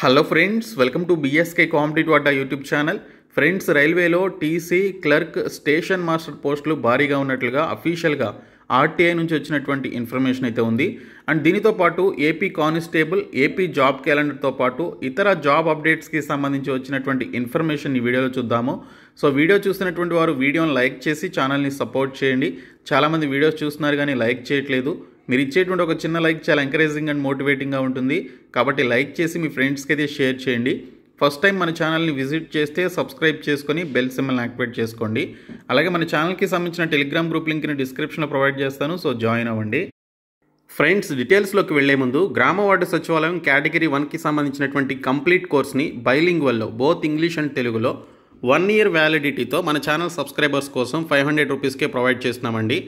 hello friends welcome to BSK competitive అడ్డా YouTube channel friends రైల్వేలో TC clerk station master పోస్టులు భారీగా ఉన్నట్లుగా అఫీషియల్గా ఆర్టీఐ నుంచి వచ్చినటువంటి ఇన్ఫర్మేషన్ అయితే ఉంది అండ్ దీనితో పాటు ఏపీ కానిస్టేబుల్ ఏపీ జాబ్ క్యాలెండర్తో పాటు ఇతర జాబ్ అప్డేట్స్కి సంబంధించి వచ్చినటువంటి ఇన్ఫర్మేషన్ ఈ వీడియోలో చూద్దాము సో వీడియో చూసినటువంటి వారు వీడియోని లైక్ చేసి ఛానల్ని సపోర్ట్ చేయండి చాలామంది వీడియోస్ చూస్తున్నారు కానీ లైక్ చేయట్లేదు మీరు ఇచ్చేటువంటి ఒక చిన్న లైక్ చాలా ఎంకరేజింగ్ అండ్ మోటివేటింగ్గా ఉంటుంది కాబట్టి లైక్ చేసి మీ ఫ్రెండ్స్కి అయితే షేర్ చేయండి ఫస్ట్ టైం మన ఛానల్ని విజిట్ చేస్తే సబ్స్క్రైబ్ చేసుకొని బెల్ సిమ్మల్ని యాక్టివేట్ చేసుకోండి అలాగే మన ఛానల్కి సంబంధించిన టెలిగ్రామ్ గ్రూప్ లింక్ని డిస్క్రిప్షన్లో ప్రొవైడ్ చేస్తాను సో జాయిన్ అవ్వండి ఫ్రెండ్స్ డీటెయిల్స్లోకి వెళ్లే ముందు గ్రామ వార్డు సచివాలయం కేటగిరీ వన్కి సంబంధించినటువంటి కంప్లీట్ కోర్స్ని బైలింగ్ వల్ల బోత్ ఇంగ్లీష్ అండ్ తెలుగులో వన్ ఇయర్ వ్యాలిడిటీతో మన ఛానల్ సబ్స్క్రైబర్స్ కోసం ఫైవ్ హండ్రెడ్ రూపీస్కే ప్రొవైడ్ చేస్తున్నామండి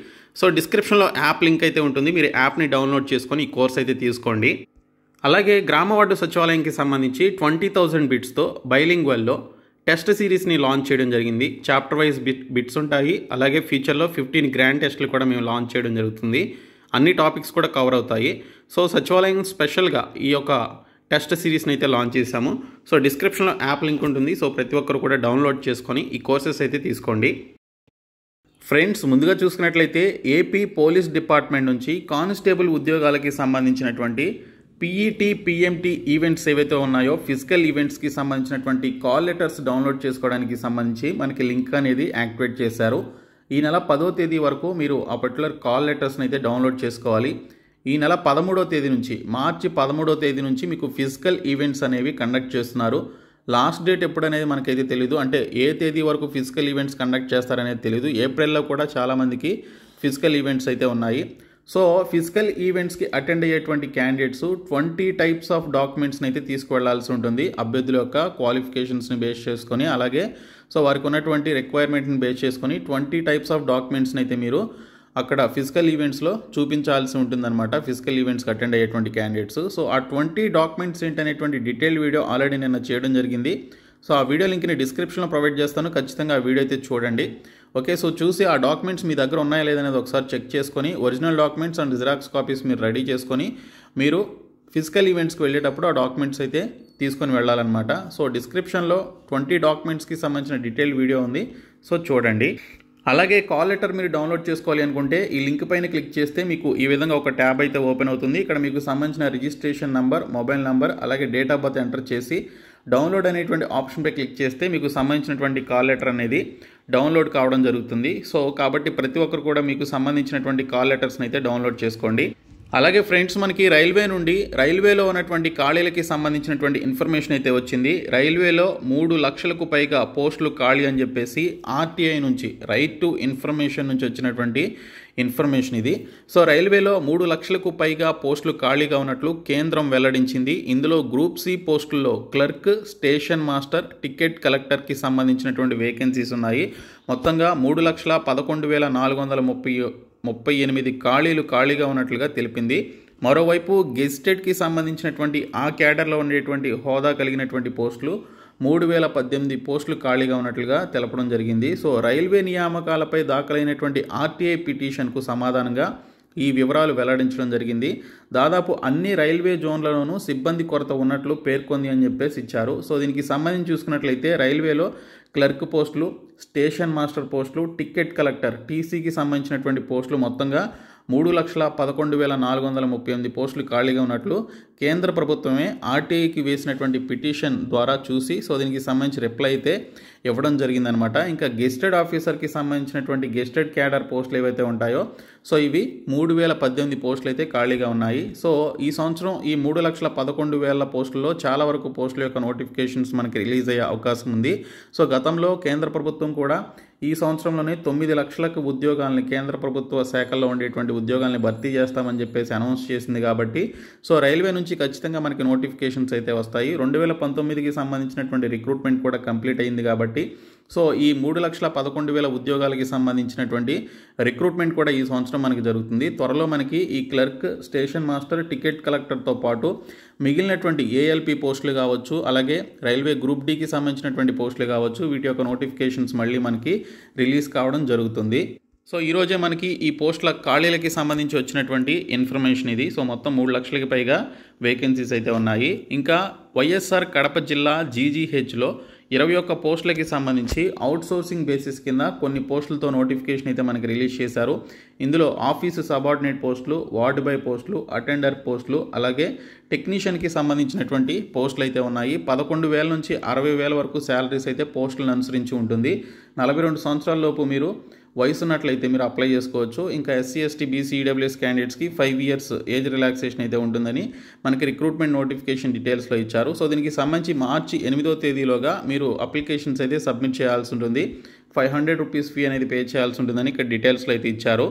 సో డిస్క్రిప్షన్లో యాప్ లింక్ అయితే ఉంటుంది మీరు యాప్ని డౌన్లోడ్ చేసుకొని ఈ కోర్స్ అయితే తీసుకోండి అలాగే గ్రామ వార్డు సచివాలయంకి సంబంధించి ట్వంటీ థౌజండ్ బిట్స్తో బైలింగ్ వల్లో టెస్ట్ సిరీస్ని లాంచ్ చేయడం జరిగింది చాప్టర్ వైజ్ బిట్ బిట్స్ ఉంటాయి అలాగే ఫ్యూచర్లో ఫిఫ్టీన్ గ్రాండ్ టెస్ట్లు కూడా మేము లాంచ్ చేయడం జరుగుతుంది అన్ని టాపిక్స్ కూడా కవర్ అవుతాయి సో సచివాలయం స్పెషల్గా ఈ యొక్క టెస్ట్ సిరీస్ని అయితే లాంచ్ చేశాము సో డిస్క్రిప్షన్లో యాప్ లింక్ ఉంటుంది సో ప్రతి ఒక్కరు కూడా డౌన్లోడ్ చేసుకొని ఈ కోర్సెస్ అయితే తీసుకోండి ఫ్రెండ్స్ ముందుగా చూసుకున్నట్లయితే ఏపీ పోలీస్ డిపార్ట్మెంట్ నుంచి కానిస్టేబుల్ ఉద్యోగాలకి సంబంధించినటువంటి పీఈటీ పీఎంటీ ఈవెంట్స్ ఏవైతే ఉన్నాయో ఫిజికల్ ఈవెంట్స్కి సంబంధించినటువంటి కాల్ లెటర్స్ డౌన్లోడ్ చేసుకోవడానికి సంబంధించి మనకి లింక్ అనేది యాక్టివేట్ చేశారు ఈ నెల పదో తేదీ వరకు మీరు ఆ పర్టికులర్ కాల్ లెటర్స్ని అయితే డౌన్లోడ్ చేసుకోవాలి ఈ నెల పదమూడో తేదీ నుంచి మార్చి పదమూడో తేదీ నుంచి మీకు ఫిజికల్ ఈవెంట్స్ అనేవి కండక్ట్ చేస్తున్నారు లాస్ట్ డేట్ ఎప్పుడనేది మనకైతే తెలియదు అంటే ఏ తేదీ వరకు ఫిజికల్ ఈవెంట్స్ కండక్ట్ చేస్తారనేది తెలియదు ఏప్రిల్లో కూడా చాలామందికి ఫిజికల్ ఈవెంట్స్ అయితే ఉన్నాయి సో ఫిజికల్ ఈవెంట్స్కి అటెండ్ అయ్యేటువంటి క్యాండిడేట్స్ ట్వంటీ టైప్స్ ఆఫ్ డాక్యుమెంట్స్ని అయితే తీసుకువెళ్లాల్సి ఉంటుంది అభ్యర్థుల యొక్క క్వాలిఫికేషన్స్ని బేస్ చేసుకొని అలాగే సో వారికి ఉన్నటువంటి రిక్వైర్మెంట్ని బేస్ చేసుకొని ట్వంటీ టైప్స్ ఆఫ్ డాక్యుమెంట్స్ని అయితే మీరు అక్కడ ఫిజికల్ ఈవెంట్స్లో చూపించాల్సి ఉంటుందన్నమాట ఫిజికల్ ఈవెంట్స్కి అటెండ్ అయ్యేటువంటి క్యాండిడేట్స్ సో ఆ ట్వంటీ డాక్యుమెంట్స్ ఏంటనేటువంటి డీటెయిల్ వీడియో ఆల్రెడీ నిన్న చేయడం జరిగింది సో ఆ వీడియో లింక్ని డిస్క్రిప్షన్లో ప్రొవైడ్ చేస్తాను ఖచ్చితంగా ఆ వీడియో అయితే చూడండి ఓకే సో చూసి ఆ డాక్యుమెంట్స్ మీ దగ్గర ఉన్నాయా లేదనేది ఒకసారి చెక్ చేసుకొని original documents and xerox copies మీరు రెడీ చేసుకొని మీరు ఫిజికల్ ఈవెంట్స్కి వెళ్ళేటప్పుడు ఆ డాక్యుమెంట్స్ అయితే తీసుకొని వెళ్ళాలన్నమాట సో డిస్క్రిప్షన్లో ట్వంటీ డాక్యుమెంట్స్కి సంబంధించిన డీటెయిల్ వీడియో ఉంది సో చూడండి అలాగే కాల్ లెటర్ మీరు డౌన్లోడ్ చేసుకోవాలి అనుకుంటే ఈ లింక్ పైన క్లిక్ చేస్తే మీకు ఈ విధంగా ఒక ట్యాబ్ అయితే ఓపెన్ అవుతుంది ఇక్కడ మీకు సంబంధించిన రిజిస్ట్రేషన్ నంబర్ మొబైల్ నంబర్ అలాగే డేట్ ఆఫ్ బర్త్ ఎంటర్ చేసి డౌన్లోడ్ అనేటువంటి ఆప్షన్పై క్లిక్ చేస్తే మీకు సంబంధించినటువంటి కాల్ లెటర్ అనేది డౌన్లోడ్ కావడం జరుగుతుంది సో కాబట్టి ప్రతి ఒక్కరు కూడా మీకు సంబంధించినటువంటి కాల్ లెటర్స్ని అయితే డౌన్లోడ్ చేసుకోండి అలాగే ఫ్రెండ్స్ మనకి రైల్వే నుండి రైల్వేలో ఉన్నటువంటి ఖాళీలకి సంబంధించినటువంటి ఇన్ఫర్మేషన్ అయితే వచ్చింది రైల్వేలో మూడు లక్షలకు పైగా పోస్టులు ఖాళీ అని చెప్పేసి ఆర్టీఐ నుంచి రైట్ టు ఇన్ఫర్మేషన్ నుంచి వచ్చినటువంటి ఇన్ఫర్మేషన్ ఇది సో రైల్వేలో మూడు లక్షలకు పైగా పోస్టులు ఖాళీగా ఉన్నట్లు కేంద్రం వెల్లడించింది ఇందులో గ్రూప్ సి పోస్టుల్లో క్లర్క్ స్టేషన్ మాస్టర్ టికెట్ కలెక్టర్కి సంబంధించినటువంటి వేకెన్సీస్ ఉన్నాయి మొత్తంగా మూడు లక్షల పదకొండు వేల నాలుగు వందల ముప్పై ముప్పై ఎనిమిది ఖాళీలు ఖాళీగా ఉన్నట్లుగా తెలిపింది మరోవైపు గెజిటెడ్కి సంబంధించినటువంటి ఆ క్యాడర్లో ఉండేటువంటి హోదా కలిగినటువంటి పోస్టులు మూడు వేల పద్దెనిమిది పోస్టులు ఖాళీగా ఉన్నట్లుగా తెలపడం జరిగింది సో రైల్వే నియామకాలపై దాఖలైనటువంటి ఆర్టీఐ పిటిషన్కు సమాధానంగా ఈ వివరాలు వెల్లడించడం జరిగింది దాదాపు అన్ని రైల్వే జోన్లలోనూ సిబ్బంది కొరత ఉన్నట్లు పేర్కొంది అని చెప్పేసి ఇచ్చారు సో దీనికి సంబంధించి చూసుకున్నట్లయితే రైల్వేలో క్లర్క్ పోస్టులు స్టేషన్ మాస్టర్ పోస్టులు టికెట్ కలెక్టర్ టీసీకి సంబంధించినటువంటి పోస్టులు మొత్తంగా మూడు లక్షల పదకొండు వేల నాలుగు వందల ముప్పై ఎనిమిది పోస్టులు ఖాళీగా ఉన్నట్లు కేంద్ర ప్రభుత్వమే ఆర్టీఐకి వేసినటువంటి పిటిషన్ ద్వారా చూసి సో దీనికి సంబంధించి రిప్లై అయితే ఇవ్వడం జరిగిందనమాట ఇంకా గెస్టెడ్ ఆఫీసర్కి సంబంధించినటువంటి గెస్టెడ్ క్యాడర్ పోస్టులు ఏవైతే ఉంటాయో సో ఇవి మూడు వేల పద్దెనిమిది పోస్టులు అయితే ఖాళీగా ఉన్నాయి సో ఈ సంవత్సరం ఈ మూడు లక్షల పదకొండు వేల పోస్టుల్లో చాలా వరకు పోస్టుల యొక్క నోటిఫికేషన్స్ మనకి రిలీజ్ అయ్యే అవకాశం ఉంది సో గతంలో కేంద్ర ప్రభుత్వం కూడా ఈ సంవత్సరంలోనే తొమ్మిది లక్షలకు ఉద్యోగాలని కేంద్ర ప్రభుత్వ శాఖల్లో ఉండేటువంటి ఉద్యోగాలని భర్తీ చేస్తామని చెప్పేసి అనౌన్స్ చేసింది కాబట్టి సో రైల్వే నుంచి ఖచ్చితంగా మనకి నోటిఫికేషన్స్ అయితే వస్తాయి రెండు వేల పంతొమ్మిదికి సంబంధించినటువంటి రిక్రూట్మెంట్ కూడా కంప్లీట్ అయింది కాబట్టి సో ఈ మూడు లక్షల పదకొండు వేల ఉద్యోగాలకి సంబంధించినటువంటి రిక్రూట్మెంట్ కూడా ఈ సంవత్సరం మనకి జరుగుతుంది త్వరలో మనకి ఈ క్లర్క్ స్టేషన్ మాస్టర్ టికెట్ కలెక్టర్తో పాటు మిగిలినటువంటి ఏఎల్పి పోస్టులు కావచ్చు అలాగే రైల్వే గ్రూప్ డీకి సంబంధించినటువంటి పోస్టులు కావచ్చు వీటి యొక్క నోటిఫికేషన్స్ మళ్ళీ మనకి రిలీజ్ కావడం జరుగుతుంది సో ఈరోజే మనకి ఈ పోస్టుల ఖాళీలకి సంబంధించి వచ్చినటువంటి ఇన్ఫర్మేషన్ ఇది సో మొత్తం మూడు లక్షలకి పైగా వేకెన్సీస్ అయితే ఉన్నాయి ఇంకా వైఎస్ఆర్ కడప జిల్లా జీజీహెచ్లో ఇరవై ఒక్క పోస్టులకి సంబంధించి సోర్సింగ్ బేసిస్ కింద కొన్ని పోస్టులతో నోటిఫికేషన్ అయితే మనకి రిలీజ్ చేశారు ఇందులో ఆఫీసు సబార్డినేట్ పోస్టులు వార్డు బై పోస్టులు అటెండర్ పోస్టులు అలాగే టెక్నీషియన్కి సంబంధించినటువంటి పోస్టులు అయితే ఉన్నాయి పదకొండు వేల నుంచి అరవై వేల వరకు శాలరీస్ అయితే పోస్టులను అనుసరించి ఉంటుంది నలభై రెండు సంవత్సరాల లోపు మీరు వయసు ఉన్నట్లయితే మీరు అప్లై చేసుకోవచ్చు ఇంకా ఎస్సీ ఎస్టీ బీసీ ఈడబ్ల్యూఎస్ క్యాండిడేట్స్కి ఫైవ్ ఇయర్స్ ఏజ్ రిలాక్సేషన్ అయితే ఉంటుందని మనకి రిక్రూట్మెంట్ నోటిఫికేషన్ డీటెయిల్స్లో ఇచ్చారు సో దీనికి సంబంధించి మార్చి ఎనిమిదో తేదీలోగా మీరు అప్లికేషన్స్ అయితే సబ్మిట్ చేయాల్సి ఉంటుంది ఫైవ్ హండ్రెడ్ రూపీస్ ఫీ అనేది పే చేయాల్సి ఉంటుందని ఇక్కడ డీటెయిల్స్లో అయితే ఇచ్చారు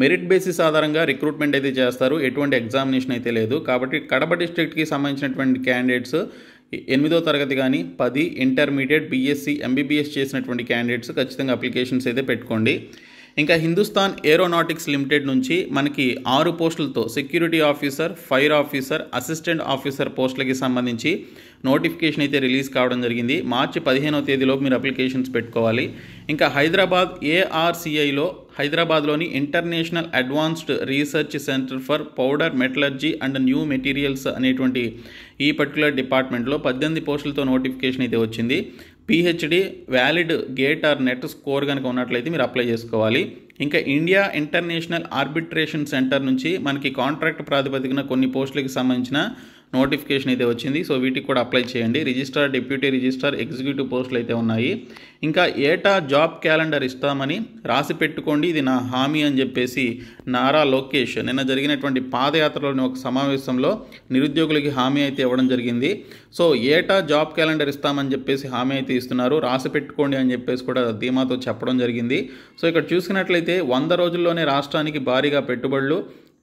మెరిట్ బేసిస్ ఆధారంగా రిక్రూట్మెంట్ అయితే చేస్తారు ఎటువంటి ఎగ్జామినేషన్ అయితే లేదు కాబట్టి కడప డిస్ట్రిక్ట్కి సంబంధించినటువంటి క్యాండిడేట్స్ ఎనిమిదో తరగతి కానీ పది ఇంటర్మీడియట్ బీఎస్సీ ఎంబీబీఎస్ చేసినటువంటి క్యాండిడేట్స్ ఖచ్చితంగా అప్లికేషన్స్ అయితే పెట్టుకోండి ఇంకా హిందుస్థాన్ ఏరోనాటిక్స్ లిమిటెడ్ నుంచి మనకి ఆరు పోస్టులతో security officer fire officer assistant officer పోస్టులకి సంబంధించి నోటిఫికేషన్ అయితే రిలీజ్ కావడం జరిగింది మార్చి పదిహేనవ తేదీలోపు మీరు అప్లికేషన్స్ పెట్టుకోవాలి ఇంకా హైదరాబాద్ ఏఆర్సీఐలో హైదరాబాద్లోని International Advanced Research Centre for Powder Metallurgy and New Materials అనేటువంటి ఈ పర్టికులర్ డిపార్ట్మెంట్లో పద్దెనిమిది పోస్టులతో నోటిఫికేషన్ అయితే వచ్చింది PhD valid GATE or NET score కనుక ఉన్నట్లయితే మీరు అప్లై చేసుకోవాలి ఇంకా ఇండియా ఇంటర్నేషనల్ ఆర్బిట్రేషన్ సెంటర్ నుంచి మనకి కాంట్రాక్ట్ ప్రాతిపదికన కొన్ని పోస్టులకు సంబంధించిన నోటిఫికేషన్ అయితే వచ్చింది సో వీటికి కూడా అప్లై చేయండి రిజిస్టార్ డిప్యూటీ రిజిస్టార్ ఎగ్జిక్యూటివ్ పోస్టులు అయితే ఉన్నాయి ఇంకా ఏటా జాబ్ క్యాలెండర్ ఇస్తామని రాసి పెట్టుకోండి ఇది నా హామీ అని చెప్పేసి నారా లోకేష్ నిన్న జరిగినటువంటి పాదయాత్రలోని ఒక సమావేశంలో నిరుద్యోగులకి హామీ అయితే ఇవ్వడం జరిగింది సో ఏటా జాబ్ క్యాలెండర్ ఇస్తామని చెప్పేసి హామీ అయితే ఇస్తున్నారు రాసి పెట్టుకోండి అని చెప్పేసి కూడా ధీమాతో చెప్పడం జరిగింది సో ఇక్కడ చూసుకున్నట్లయితే అయితే వంద రోజుల్లోనే రాష్ట్రానికి భారీగా పెట్టుబడులు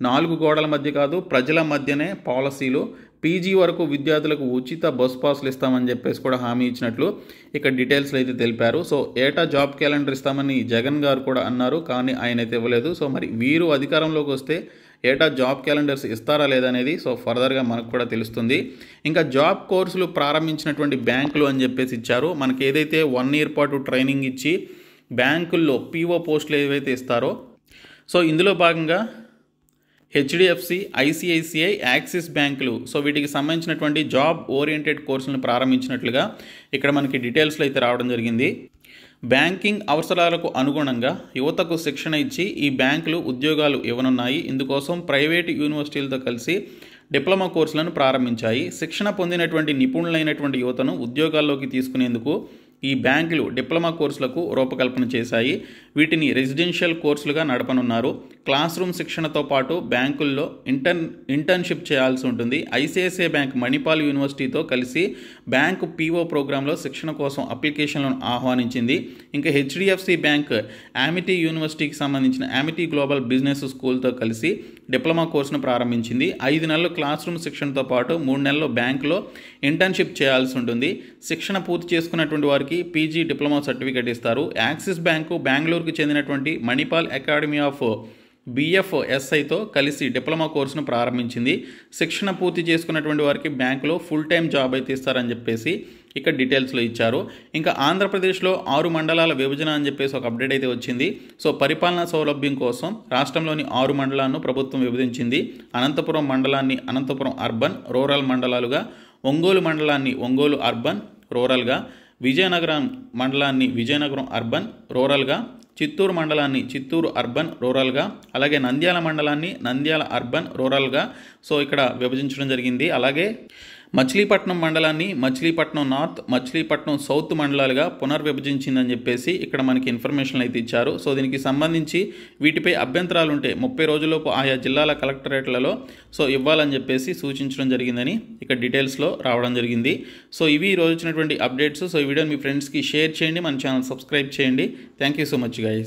నాలుగు గోడల మధ్య కాదు ప్రజల మధ్యనే పాలసీలు పీజీ వరకు విద్యార్థులకు ఉచిత బస్ పాసులు ఇస్తామని చెప్పేసి కూడా హామీ ఇచ్చినట్లు ఇక్కడ డీటెయిల్స్లో అయితే తెలిపారు సో ఏటా జాబ్ క్యాలెండర్ ఇస్తామని జగన్ గారు కూడా అన్నారు కానీ ఆయన అయితే ఇవ్వలేదు సో మరి వీరు అధికారంలోకి వస్తే ఏటా జాబ్ క్యాలెండర్స్ ఇస్తారా లేదనేది సో ఫర్దర్గా మనకు కూడా తెలుస్తుంది ఇంకా జాబ్ కోర్సులు ప్రారంభించినటువంటి బ్యాంకులు అని చెప్పేసి ఇచ్చారు మనకి ఏదైతే వన్ ఇయర్ పాటు ట్రైనింగ్ ఇచ్చి బ్యాంకుల్లో పీఓ పోస్టులు ఏవైతే ఇస్తారో సో ఇందులో భాగంగా హెచ్డిఎఫ్సి ఐసిఐసిఐ యాక్సిస్ బ్యాంకులు సో వీటికి సంబంధించినటువంటి జాబ్ ఓరియంటెడ్ కోర్సులను ప్రారంభించినట్లుగా ఇక్కడ మనకి డీటెయిల్స్లో అయితే రావడం జరిగింది బ్యాంకింగ్ అవసరాలకు అనుగుణంగా యువతకు శిక్షణ ఇచ్చి ఈ బ్యాంకులు ఉద్యోగాలు ఇవ్వనున్నాయి ఇందుకోసం ప్రైవేటు యూనివర్సిటీలతో కలిసి డిప్లొమా కోర్సులను ప్రారంభించాయి శిక్షణ పొందినటువంటి నిపుణులైనటువంటి యువతను ఉద్యోగాల్లోకి తీసుకునేందుకు ఈ బ్యాంకులు డిప్లొమా కోర్సులకు రూపకల్పన చేశాయి వీటిని రెసిడెన్షియల్ కోర్సులుగా నడపనున్నారు క్లాస్ రూమ్ శిక్షణతో పాటు బ్యాంకుల్లో ఇంటర్న్ ఇంటర్న్షిప్ చేయాల్సి ఉంటుంది ఐసిఐసిఐ బ్యాంక్ మణిపాల్ యూనివర్సిటీతో కలిసి బ్యాంక్ పీఓ ప్రోగ్రాంలో శిక్షణ కోసం అప్లికేషన్లను ఆహ్వానించింది ఇంకా హెచ్డిఎఫ్సి బ్యాంక్ యామిటీ యూనివర్సిటీకి సంబంధించిన యామిటీ గ్లోబల్ బిజినెస్ స్కూల్తో కలిసి డిప్లొమా కోర్సును ప్రారంభించింది ఐదు నెలలు క్లాస్ రూమ్ శిక్షణతో పాటు మూడు నెలలు బ్యాంకులో ఇంటర్న్షిప్ చేయాల్సి ఉంటుంది శిక్షణ పూర్తి చేసుకున్నటువంటి వారికి పీజీ డిప్లొమా సర్టిఫికేట్ ఇస్తారు యాక్సిస్ బ్యాంకు బెంగళూరుకు చెందినటువంటి మణిపాల్ అకాడమీ ఆఫ్ బిఎఫ్ఎస్ఐతో కలిసి డిప్లొమా కోర్సును ప్రారంభించింది శిక్షణ పూర్తి చేసుకున్నటువంటి వారికి బ్యాంకులో ఫుల్ టైం జాబ్ అయితే ఇస్తారని చెప్పేసి ఇక్కడ డీటెయిల్స్లో ఇచ్చారు ఇంకా ఆంధ్రప్రదేశ్లో ఆరు మండలాల విభజన అని చెప్పేసి ఒక అప్డేట్ అయితే వచ్చింది సో పరిపాలనా సౌలభ్యం కోసం రాష్ట్రంలోని ఆరు మండలాలను ప్రభుత్వం విభజించింది అనంతపురం మండలాన్ని అనంతపురం అర్బన్ రూరల్ మండలాలుగా ఒంగోలు మండలాన్ని ఒంగోలు అర్బన్ రూరల్గా విజయనగరం మండలాన్ని విజయనగరం అర్బన్ రూరల్గా చిత్తూరు మండలాన్ని చిత్తూరు అర్బన్ రూరల్గా అలాగే నంద్యాల మండలాన్ని నంద్యాల అర్బన్ రూరల్గా సో ఇక్కడ విభజించడం జరిగింది అలాగే మచిలీపట్నం మండలాన్ని మచిలీపట్నం నార్త్ మచిలీపట్నం సౌత్ మండలాలుగా పునర్విభజించిందని చెప్పేసి ఇక్కడ మనకి ఇన్ఫర్మేషన్ అయితే ఇచ్చారు సో దీనికి సంబంధించి వీటిపై అభ్యంతరాలు ఉంటే ముప్పై రోజులలోపు ఆయా జిల్లాల కలెక్టరేట్లలో సో ఇవ్వాలని చెప్పేసి సూచించడం జరిగిందని ఇక్కడ డీటెయిల్స్లో రావడం జరిగింది సో ఇవి ఈరోజు వచ్చినటువంటి అప్డేట్స్ సో ఈ వీడియోని మీ ఫ్రెండ్స్కి షేర్ చేయండి మన ఛానల్ సబ్స్క్రైబ్ చేయండి thank you so much guys